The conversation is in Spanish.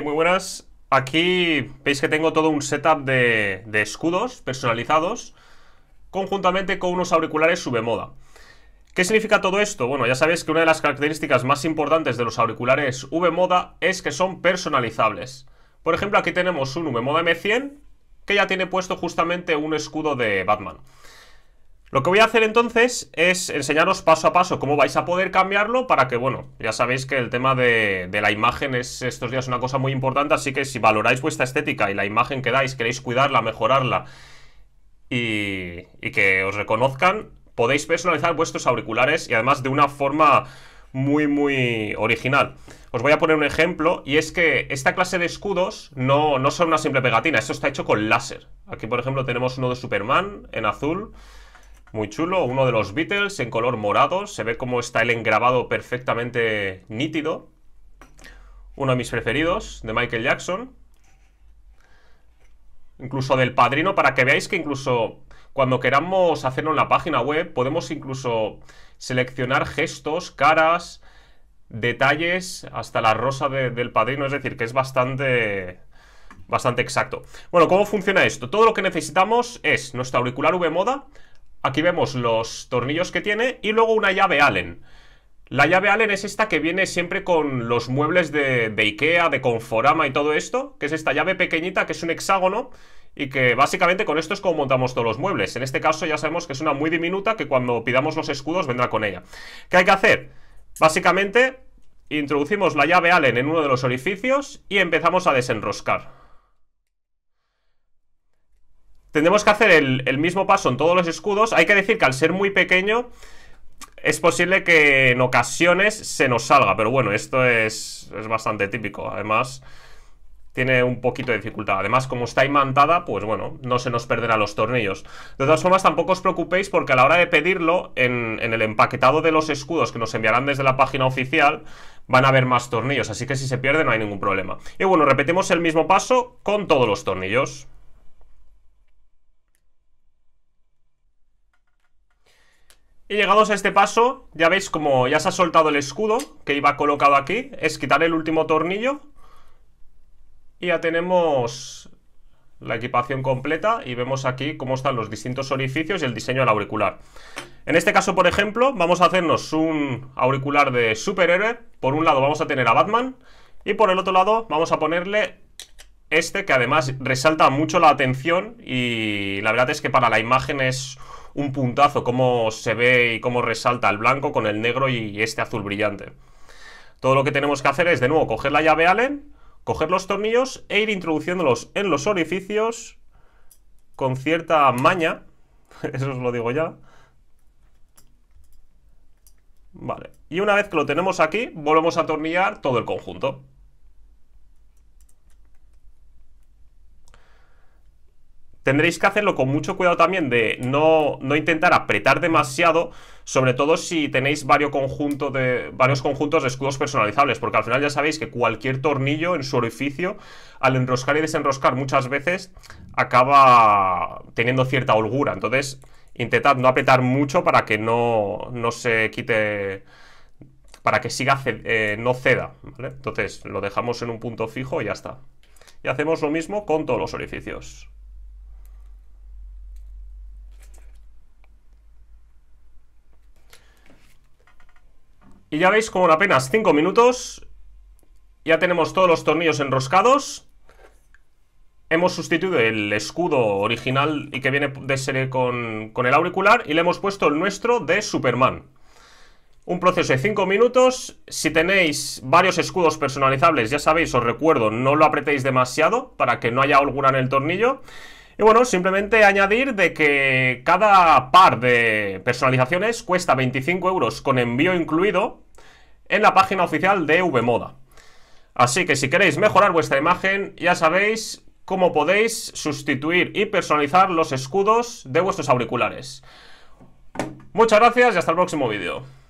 muy buenas. Aquí veis que tengo todo un setup de, escudos personalizados conjuntamente con unos auriculares V-Moda ¿Qué significa todo esto? Bueno, ya sabéis que una de las características más importantes de los auriculares V-Moda es que son personalizables. Por ejemplo, aquí tenemos un V-Moda M100 que ya tiene puesto justamente un escudo de Batman. Lo que voy a hacer entonces es enseñaros paso a paso cómo vais a poder cambiarlo para que, bueno, ya sabéis que el tema de, la imagen es estos días una cosa muy importante, así que si valoráis vuestra estética y la imagen que dais, queréis cuidarla, mejorarla y, que os reconozcan, podéis personalizar vuestros auriculares y además de una forma muy, muy original. Os voy a poner un ejemplo y es que esta clase de escudos no, no son una simple pegatina, esto está hecho con láser. Aquí, por ejemplo, tenemos uno de Superman en azul muy chulo, uno de los Beatles en color morado. Se ve cómo está el engrabado perfectamente nítido. Uno de mis preferidos, de Michael Jackson. Incluso del padrino, para que veáis que incluso cuando queramos hacerlo en la página web, podemos incluso seleccionar gestos, caras, detalles, hasta la rosa del padrino. Es decir, que es bastante bastante exacto. Bueno, ¿cómo funciona esto? Todo lo que necesitamos es nuestro auricular V-Moda, Aquí vemos los tornillos que tiene y luego una llave Allen. La llave Allen es esta que viene siempre con los muebles de, Ikea, de Conforama y todo esto, que es esta llave pequeñita que es un hexágono y que básicamente con esto es como montamos todos los muebles. En este caso ya sabemos que es una muy diminuta que cuando pidamos los escudos vendrá con ella. ¿Qué hay que hacer? Básicamente introducimos la llave Allen en uno de los orificios y empezamos a desenroscar. Tendremos que hacer el, mismo paso en todos los escudos. Hay que decir que al ser muy pequeño es posible que en ocasiones se nos salga, pero bueno, esto es, bastante típico. Además, tiene un poquito de dificultad. Además, como está imantada, pues bueno, no se nos perderán los tornillos. De todas formas, tampoco os preocupéis porque a la hora de pedirlo, en, en el empaquetado de los escudos que nos enviarán desde la página oficial, van a haber más tornillos. Así que si se pierde no hay ningún problema. Y bueno, repetimos el mismo paso con todos los tornillos. Y llegados a este paso, ya veis como ya se ha soltado el escudo que iba colocado aquí. Es quitar el último tornillo. Y ya tenemos la equipación completa y vemos aquí cómo están los distintos orificios y el diseño del auricular. En este caso, por ejemplo, vamos a hacernos un auricular de superhéroe. Por un lado vamos a tener a Batman y por el otro lado vamos a ponerle este que además resalta mucho la atención y la verdad es que para la imagen es un puntazo, cómo se ve y cómo resalta el blanco con el negro y este azul brillante. Todo lo que tenemos que hacer es, de nuevo, coger la llave Allen, coger los tornillos e ir introduciéndolos en los orificios con cierta maña. Eso os lo digo ya. Vale. Y una vez que lo tenemos aquí, volvemos a atornillar todo el conjunto. tendréis que hacerlo con mucho cuidado también de no, intentar apretar demasiado, sobre todo si tenéis varios, conjunto de, varios conjuntos de escudos personalizables, porque al final ya sabéis que cualquier tornillo en su orificio, al enroscar y desenroscar muchas veces, acaba teniendo cierta holgura. Entonces, intentad no apretar mucho para que no, se quite para que siga eh, no ceda, Entonces lo dejamos en un punto fijo y ya está. Y hacemos lo mismo con todos los orificios. Y ya veis como en apenas 5 minutos ya tenemos todos los tornillos enroscados. Hemos sustituido el escudo original y que viene de serie con, el auricular y le hemos puesto el nuestro de Superman. Un proceso de 5 minutos. Si tenéis varios escudos personalizables, ya sabéis, os recuerdo, no lo apretéis demasiado para que no haya holgura en el tornillo. Y bueno, simplemente añadir de que cada par de personalizaciones cuesta 25 euros con envío incluido en la página oficial de Vmoda. Así que si queréis mejorar vuestra imagen, ya sabéis cómo podéis sustituir y personalizar los escudos de vuestros auriculares. Muchas gracias y hasta el próximo vídeo.